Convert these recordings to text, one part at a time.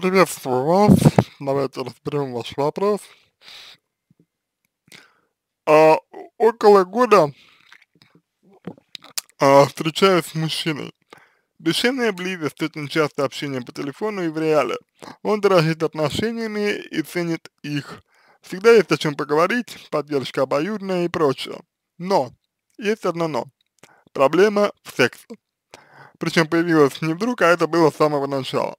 Приветствую вас. Давайте разберем ваш вопрос. А, около года а, встречаюсь с мужчиной. Душевная близость, очень часто общение по телефону и в реале. Он дорожит отношениями и ценит их. Всегда есть о чем поговорить, поддержка обоюдная и прочее. Но, есть одно но. Проблема в сексе. Причем появилась не вдруг, а это было с самого начала.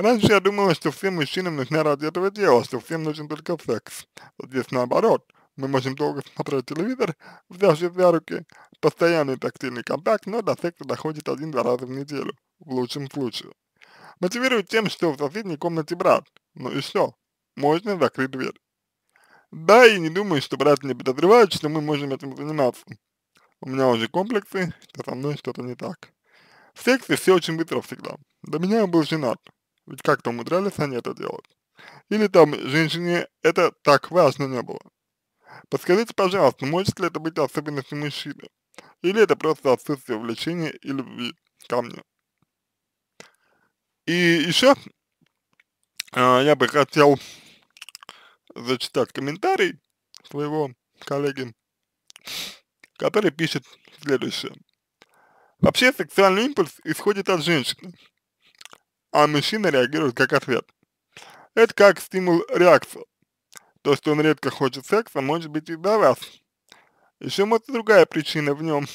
Раньше я думал, что всем мужчинам нужна разведывая дела, что всем нужен только секс. Здесь наоборот. Мы можем долго смотреть телевизор, взявшись за руки. Постоянный тактильный контакт, но до секса доходит один-два раза в неделю, в лучшем случае. Мотивирует тем, что в соседней комнате брат. Ну и все. Можно закрыть дверь. Да, и не думаю, что брат не подозревает, что мы можем этим заниматься. У меня уже комплексы, что со мной что-то не так. В сексе все очень быстро всегда. До меня я был женат. Ведь как-то умудрялись они это делать. Или там женщине это так важно не было. Подскажите, пожалуйста, может ли это быть особенностью мужчины? Или это просто отсутствие влечения и любви ко мне? И еще э, а, я бы хотел зачитать комментарий своего коллеги, который пишет следующее. Вообще сексуальный импульс исходит от женщины, а мужчина реагирует как ответ. Это как стимул реакции. То, что он редко хочет секса, может быть и за вас. Еще может другая причина в нем.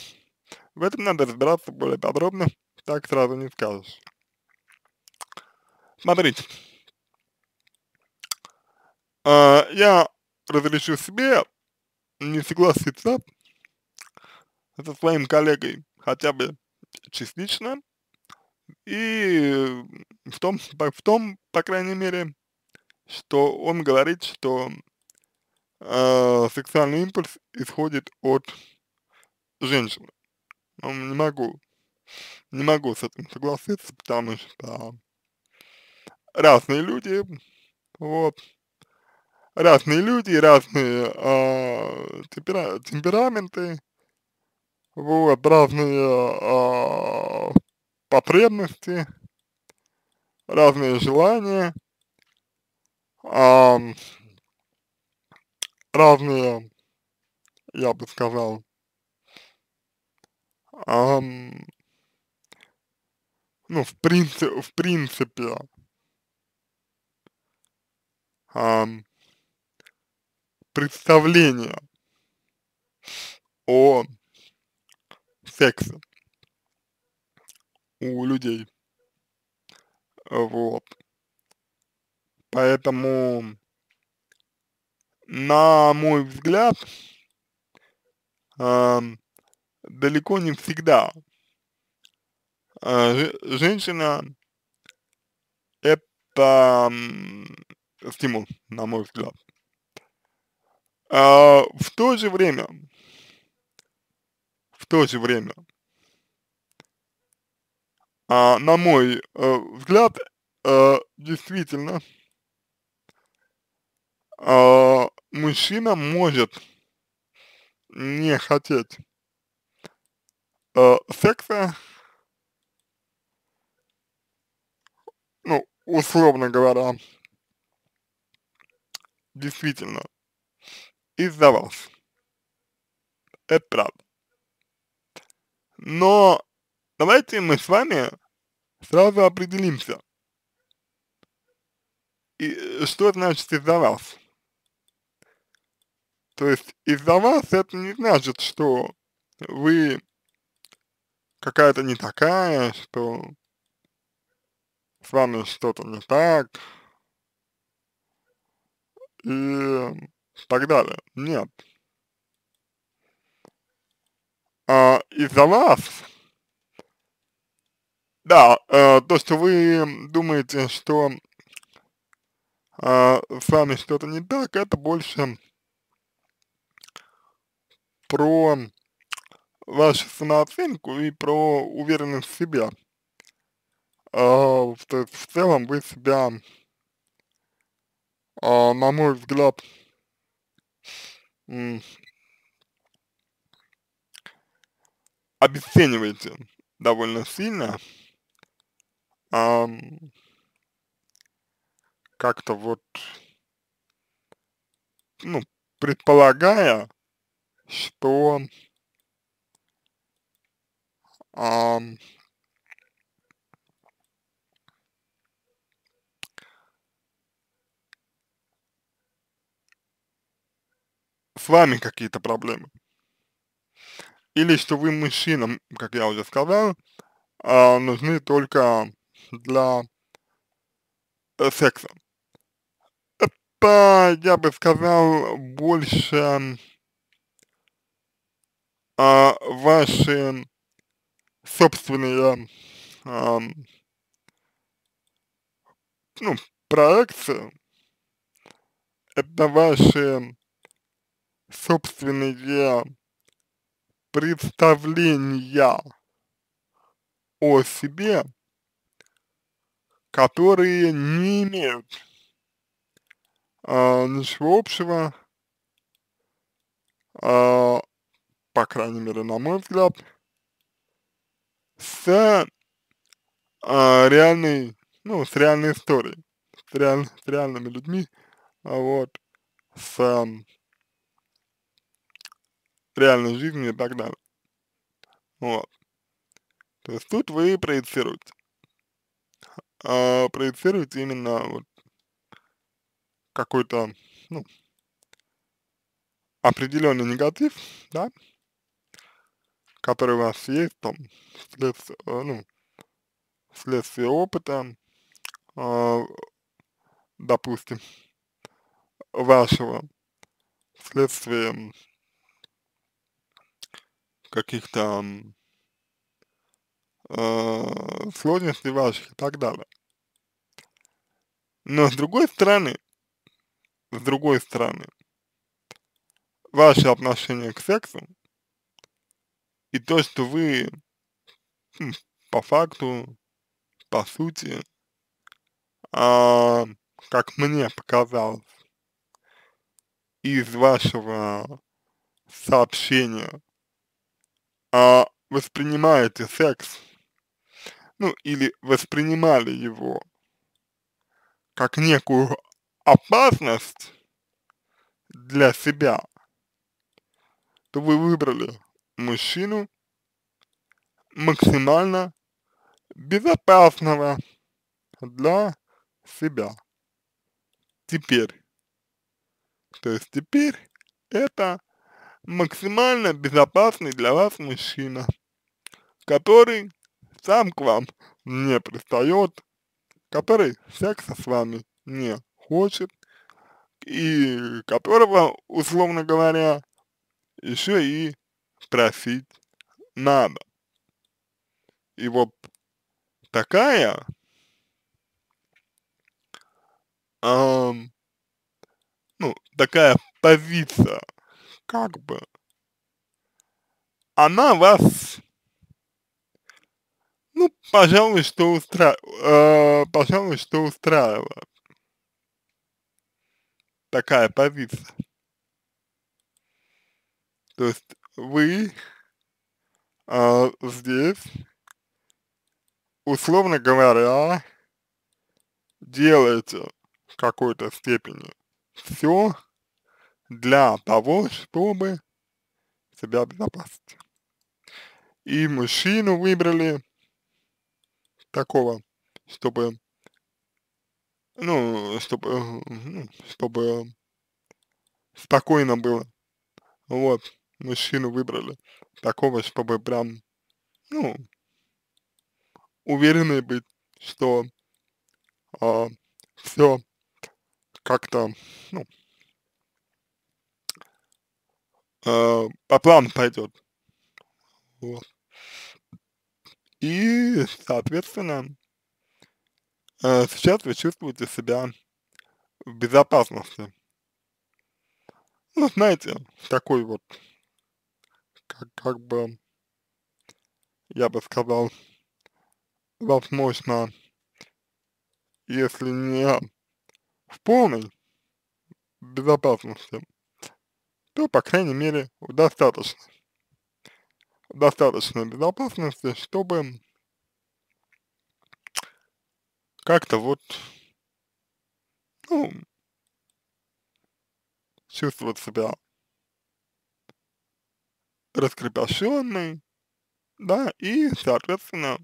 В этом надо разбираться более подробно, так сразу не скажешь. Смотрите. А, я разрешу себе не согласиться со своим коллегой хотя бы частично, и в том, в том, по крайней мере, что он говорит, что э, сексуальный импульс исходит от женщины. Но ну, не могу, не могу с этим согласиться, потому что разные люди, вот, разные люди, разные э, темпера темпераменты, вот, разные э, потребности, разные желания, а, разные, я бы сказал, а, ну, в принципе, в принципе, а, представление о сексе у людей. Вот. Поэтому, на мой взгляд, э, далеко не всегда э, женщина это э, стимул, на мой взгляд. Э, в то же время, в то же время, а, на мой э, взгляд, э, действительно, э, мужчина может не хотеть э, секса, ну, условно говоря, действительно, из-за вас. Это правда. Но Давайте мы с вами сразу определимся, и, э, что значит из-за вас. То есть из-за вас это не значит, что вы какая-то не такая, что с вами что-то не так и так далее. Нет. А из-за вас да, э, то, что вы думаете, что э, с вами что-то не так, это больше про вашу самооценку и про уверенность в себе. Э, а, то есть в целом вы себя, э, на мой взгляд, обесцениваете довольно сильно, как-то вот, ну, предполагая, что а, с вами какие-то проблемы. Или что вы мужчинам, как я уже сказал, а, нужны только для секса. Это, я бы сказал, больше а, ваши собственные а, ну, проекции, это ваши собственные представления о себе, которые не имеют а, ничего общего, а, по крайней мере, на мой взгляд, с а, реальной, ну, с реальной историей, с, реаль, с реальными людьми, а вот, с а, реальной жизнью и так далее. Вот. То есть тут вы проецируете. А, проецировать именно вот какой-то, ну, определенный негатив, да, который у вас есть, там, вследствие, э, ну, вследствие опыта, э, допустим, вашего, вследствие каких-то э, сложностей ваших и так далее. Но с другой стороны, с другой стороны, ваше отношение к сексу и то, что вы по факту, по сути, а, как мне показалось, из вашего сообщения а, воспринимаете секс ну или воспринимали его как некую опасность для себя, то вы выбрали мужчину максимально безопасного для себя. Теперь. То есть теперь это максимально безопасный для вас мужчина, который сам к вам не пристает, который секса с вами не хочет, и которого, условно говоря, еще и просить надо. И вот такая эм, ну, такая позиция, как бы, она вас ну, пожалуй, что, устра... э, пожалуй, что устраивало. Такая позиция. То есть вы э, здесь, условно говоря, делаете в какой-то степени все для того, чтобы себя обезопасить. И мужчину выбрали такого, чтобы, ну, чтобы, э, ну, чтобы спокойно было. Вот, мужчину выбрали такого, чтобы прям, ну, уверенный быть, что а, все как-то, ну, а, по плану пойдет. Вот. И, соответственно, э, сейчас вы чувствуете себя в безопасности. Ну, знаете, такой вот, как, как бы, я бы сказал, возможно, если не в полной безопасности, то, по крайней мере, в достаточной достаточной безопасности, чтобы как-то вот, ну, чувствовать себя раскрепощенной, да, и, соответственно,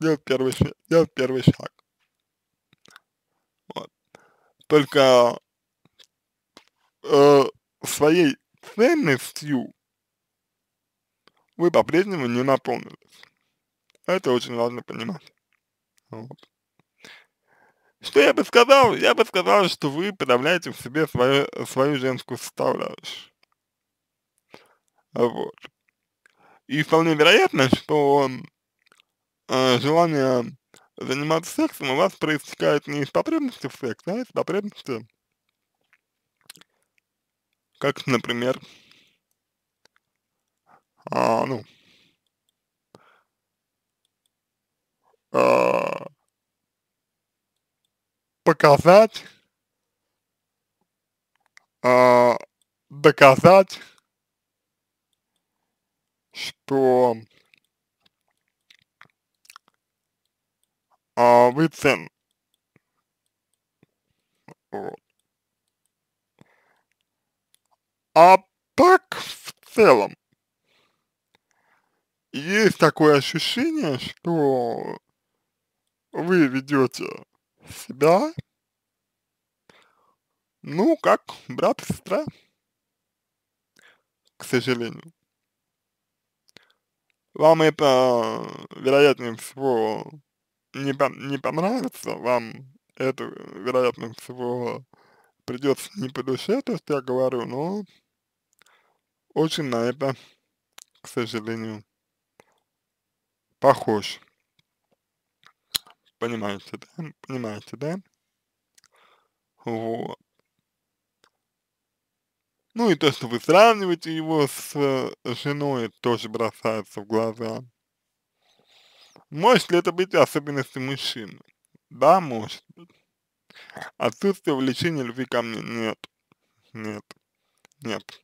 делать первый, делать первый шаг. Вот. Только э, своей ценностью вы по-прежнему не наполнились. Это очень важно понимать. Вот. Что я бы сказал? Я бы сказал, что вы подавляете в себе свою, свою женскую составляющую. Вот. И вполне вероятно, что э, желание заниматься сексом у вас проистекает не из потребности в сексе, а из потребности, как, например, а, ну, а, показать, а, доказать, что а, вы цен. А так в целом, есть такое ощущение, что вы ведете себя, ну, как брат и сестра, к сожалению. Вам это, вероятнее всего, не, по не понравится, вам это, вероятно всего, придется не по душе, то, что я говорю, но очень на это, к сожалению, похож. Понимаете, да? Понимаете, да? Вот. Ну и то, что вы сравниваете его с э, женой, тоже бросается в глаза. Может ли это быть особенностью мужчины? Да, может быть. Отсутствие влечения любви ко мне нет. Нет. Нет.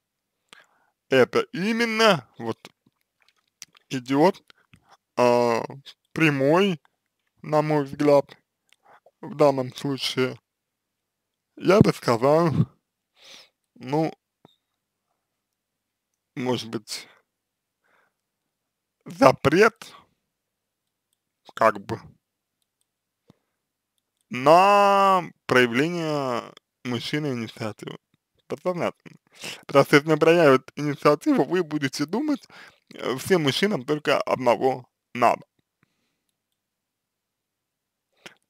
Это именно вот идет э, прямой, на мой взгляд, в данном случае, я бы сказал, ну, может быть, запрет, как бы, на проявление мужчины инициативы. Подсознательно. Просто если проявят инициативу, вы будете думать э, всем мужчинам только одного надо.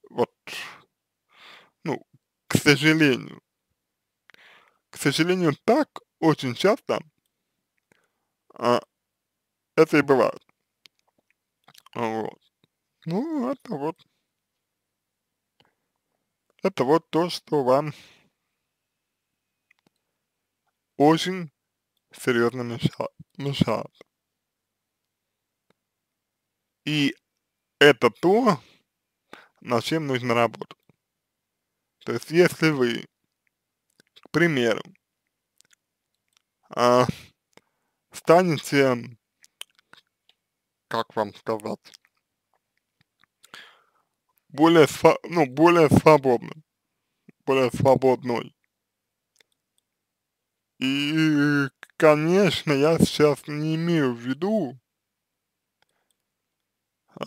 Вот, ну, к сожалению. К сожалению, так очень часто а, это и бывает. Вот. Ну, это вот. Это вот то, что вам очень серьезно мешает. мешает. И это то, над чем нужно работать. То есть, если вы, к примеру, э, станете, как вам сказать, более, ну, более свободным, более свободной. И, конечно, я сейчас не имею в виду,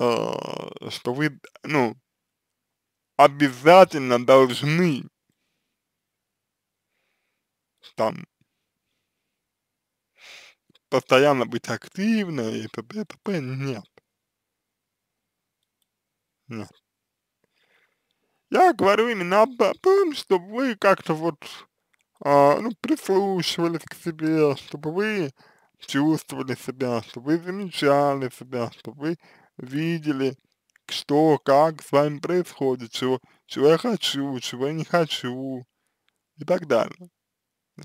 Э, что вы, ну, обязательно должны там постоянно быть активны и т.д. и т.п. Нет. Нет. Я говорю именно об том, чтобы вы как-то вот а, ну, прислушивались к себе, чтобы вы чувствовали себя, чтобы вы замечали себя, чтобы вы видели, что, как с вами происходит, чего, чего я хочу, чего я не хочу и так далее.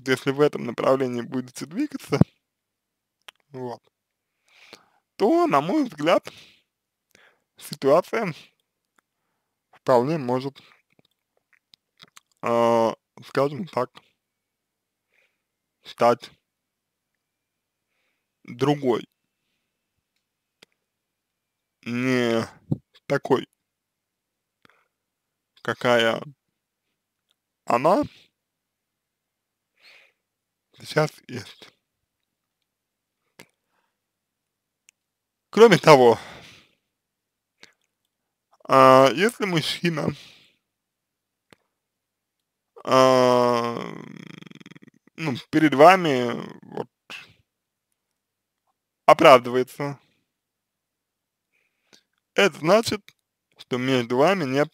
Если в этом направлении будете двигаться, вот, то, на мой взгляд, ситуация вполне может, э, скажем так, стать другой не такой, какая она сейчас есть. Кроме того, а если мужчина а, ну, перед вами вот, оправдывается это значит, что между вами нет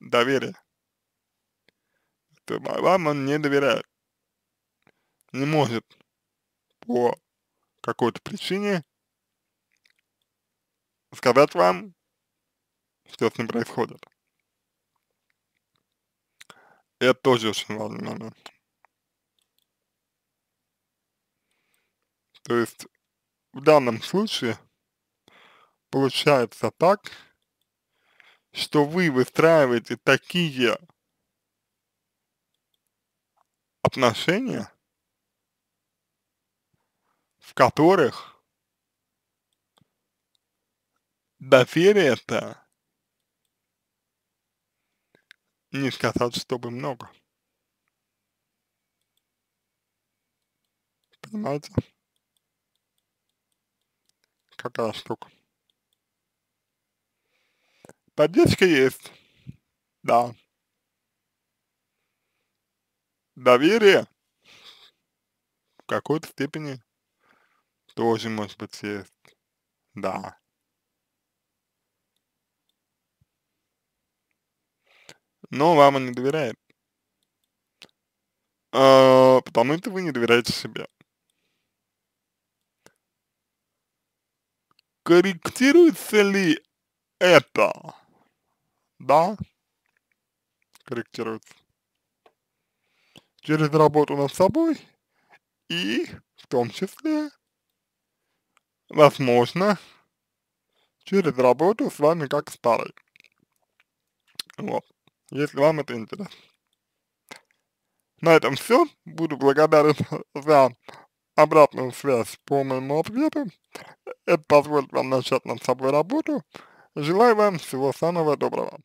доверия. Что вам он не доверяет. Не может по какой-то причине сказать вам, что с ним происходит. Это тоже очень важный момент. То есть в данном случае получается так, что вы выстраиваете такие отношения, в которых доверия это не сказать, чтобы много. Понимаете? Какая штука. Поддержка есть. Да. Доверие в какой-то степени тоже может быть есть. Да. Но вам он не доверяет. А, потому что вы не доверяете себе. Корректируется ли это? Да? Корректируется. Через работу над собой и в том числе, возможно, через работу с вами как с парой. Вот, если вам это интересно. На этом все. Буду благодарен за обратную связь по моему ответу. Это позволит вам начать над собой работу. Желаю вам всего самого доброго.